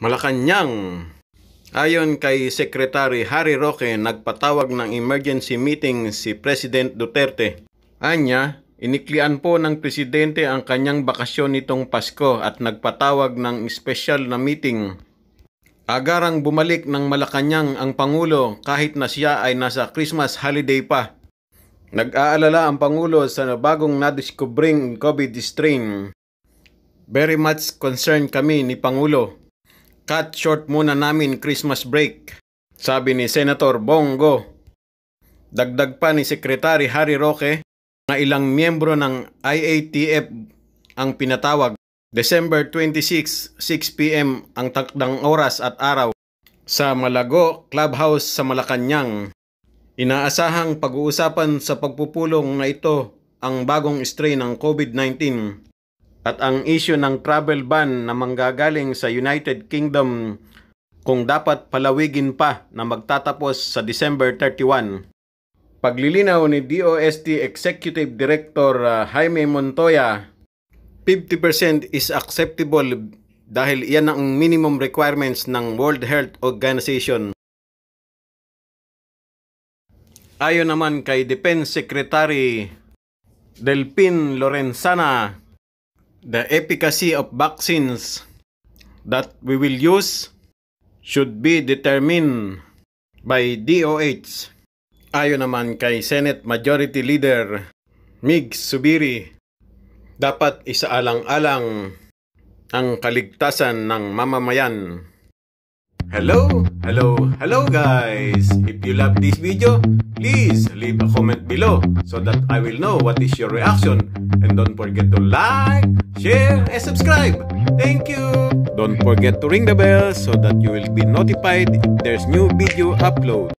Malacanang. Ayon kay Secretary Harry Roque, nagpatawag ng emergency meeting si President Duterte. Anya, iniklian po ng presidente ang kanyang bakasyon nitong Pasko at nagpatawag ng special na meeting. Agarang bumalik ng Malacanang ang Pangulo kahit na siya ay nasa Christmas holiday pa. Nag-aalala ang Pangulo sa bagong nadiskubring COVID strain. Very much concerned kami ni Pangulo cut short muna namin Christmas break, sabi ni Senator Bongo. Dagdag pa ni Secretary Harry Roque na ilang miyembro ng IATF ang pinatawag. December 26, 6pm ang takdang oras at araw sa Malago Clubhouse sa Malacanang. Inaasahang pag-uusapan sa pagpupulong na ito ang bagong strain ng COVID-19 at ang issue ng travel ban na manggagaling sa United Kingdom kung dapat palawigin pa na magtatapos sa December 31. Paglilinaw ni DOST Executive Director uh, Jaime Montoya, 50% is acceptable dahil iyan ang minimum requirements ng World Health Organization. Ayon naman kay Defense Secretary Delpin Lorenzana, the efficacy of vaccines that we will use should be determined by DOH. Ayon naman kay Senate Majority Leader Mig Subiri, dapat isaalang-alang ang kaligtasan ng mamamayan Hello, hello, hello guys! If you love this video, please leave a comment below so that I will know what is your reaction. And don't forget to like, share, and subscribe. Thank you! Don't forget to ring the bell so that you will be notified if there's new video upload.